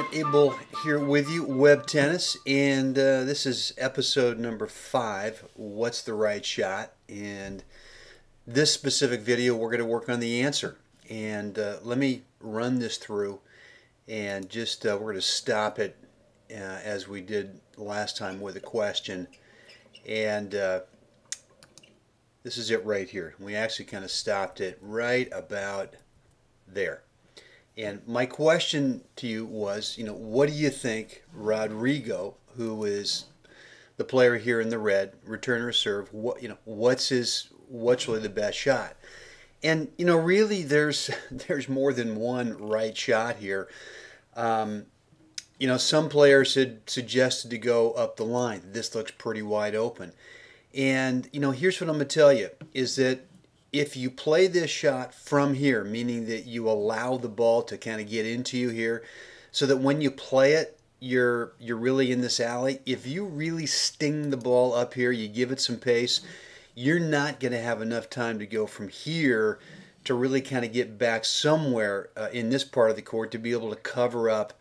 Brent Abel here with you, Web Tennis, and uh, this is episode number five What's the Right Shot? And this specific video, we're going to work on the answer. And uh, let me run this through and just uh, we're going to stop it uh, as we did last time with a question. And uh, this is it right here. We actually kind of stopped it right about there. And my question to you was, you know, what do you think Rodrigo, who is the player here in the red, returner serve, what you know, what's his what's really the best shot? And you know, really, there's there's more than one right shot here. Um, you know, some players had suggested to go up the line. This looks pretty wide open. And you know, here's what I'm gonna tell you: is that if you play this shot from here, meaning that you allow the ball to kind of get into you here, so that when you play it, you're you're really in this alley. If you really sting the ball up here, you give it some pace, you're not going to have enough time to go from here to really kind of get back somewhere uh, in this part of the court to be able to cover up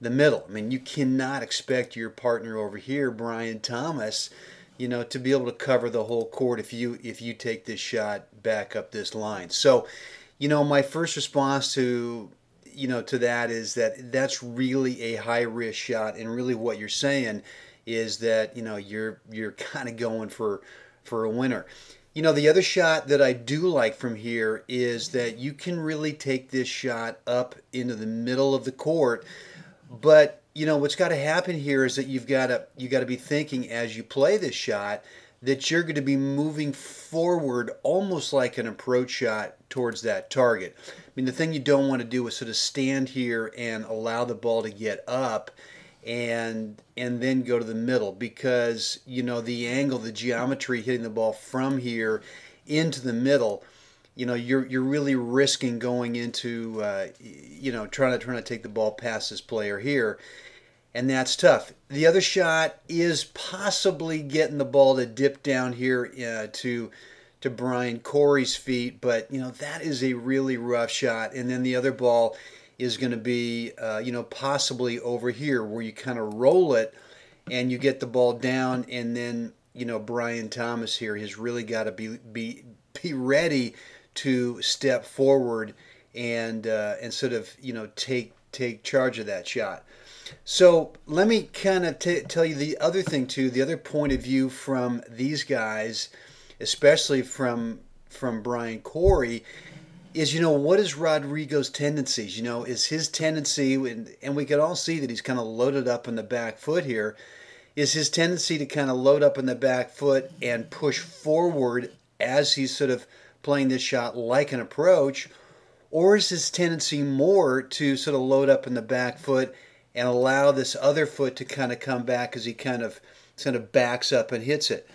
the middle. I mean, you cannot expect your partner over here, Brian Thomas, you know, to be able to cover the whole court if you if you take this shot back up this line. So, you know, my first response to you know to that is that that's really a high risk shot, and really what you're saying is that you know you're you're kind of going for for a winner. You know, the other shot that I do like from here is that you can really take this shot up into the middle of the court but you know what's got to happen here is that you've got to you got to be thinking as you play this shot that you're going to be moving forward almost like an approach shot towards that target. I mean, the thing you don't want to do is sort of stand here and allow the ball to get up and and then go to the middle because you know the angle the geometry hitting the ball from here into the middle you know you're you're really risking going into uh, you know trying to trying to take the ball past this player here and that's tough the other shot is possibly getting the ball to dip down here uh, to to Brian Corey's feet but you know that is a really rough shot and then the other ball is going to be uh, you know possibly over here where you kind of roll it and you get the ball down and then you know Brian Thomas here has really got to be be be ready to step forward and uh, and sort of you know take take charge of that shot. So let me kind of tell you the other thing too, the other point of view from these guys, especially from from Brian Corey, is you know what is Rodrigo's tendencies? You know, is his tendency, and and we can all see that he's kind of loaded up in the back foot here. Is his tendency to kind of load up in the back foot and push forward as he's sort of playing this shot like an approach? Or is his tendency more to sort of load up in the back foot and allow this other foot to kind of come back as he kind of kind of backs up and hits it?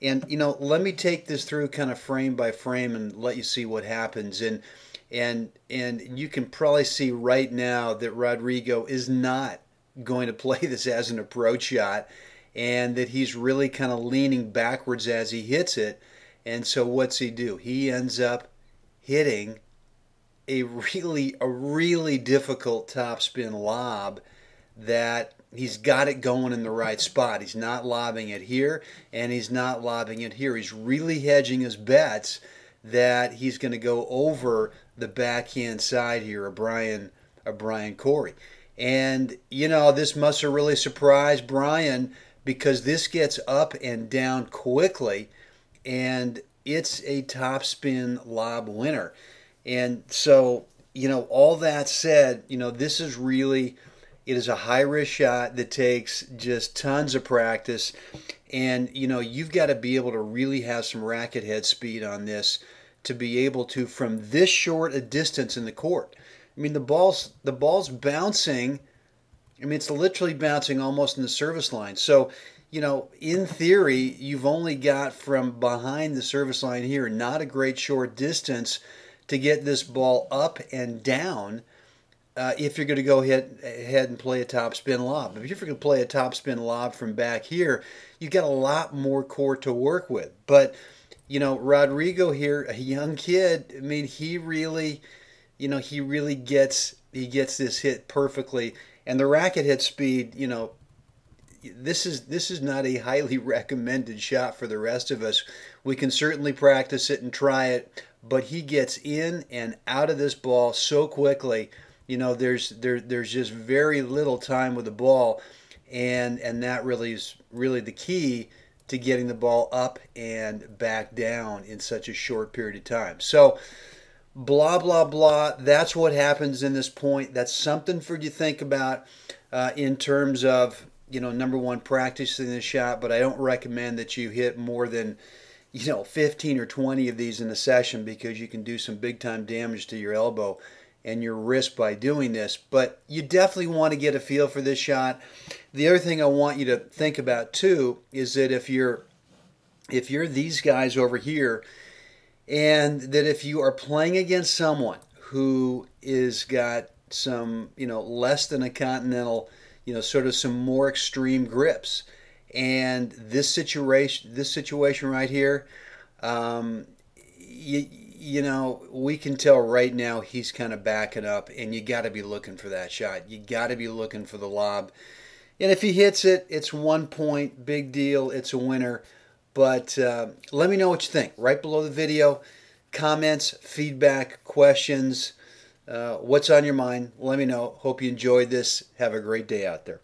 And you know, let me take this through kind of frame by frame and let you see what happens. And and and you can probably see right now that Rodrigo is not going to play this as an approach shot and that he's really kind of leaning backwards as he hits it and so what's he do? He ends up hitting a really a really difficult topspin lob that he's got it going in the right spot. He's not lobbing it here and he's not lobbing it here. He's really hedging his bets that he's going to go over the backhand side here of Brian of Brian Corey. And you know, this must have really surprised Brian because this gets up and down quickly and it's a topspin lob winner. And so, you know, all that said, you know, this is really it is a high risk shot that takes just tons of practice. And, you know, you've got to be able to really have some racket head speed on this to be able to, from this short a distance in the court. I mean, the ball's, the ball's bouncing. I mean, it's literally bouncing almost in the service line. So you know, in theory, you've only got from behind the service line here, not a great short distance to get this ball up and down uh, if you're going to go ahead, ahead and play a top spin lob. If you're going to play a top spin lob from back here, you've got a lot more core to work with. But, you know, Rodrigo here, a young kid, I mean, he really, you know, he really gets he gets this hit perfectly. And the racket hit speed, you know, this is this is not a highly recommended shot for the rest of us. We can certainly practice it and try it, but he gets in and out of this ball so quickly. You know, there's there there's just very little time with the ball, and and that really is really the key to getting the ball up and back down in such a short period of time. So blah blah blah that's what happens in this point that's something for you to think about uh, in terms of you know, number one, practicing the shot, but I don't recommend that you hit more than, you know, 15 or 20 of these in a session because you can do some big time damage to your elbow and your wrist by doing this. But you definitely want to get a feel for this shot. The other thing I want you to think about too is that if you're if you're these guys over here and that if you are playing against someone who is got some, you know, less than a continental you know, sort of some more extreme grips. And this situation, this situation right here, um, you, you know, we can tell right now he's kind of backing up, and you got to be looking for that shot. You got to be looking for the lob. And if he hits it, it's one point, big deal, it's a winner. But uh, let me know what you think right below the video. Comments, feedback, questions. Uh, what's on your mind? Let me know. Hope you enjoyed this. Have a great day out there.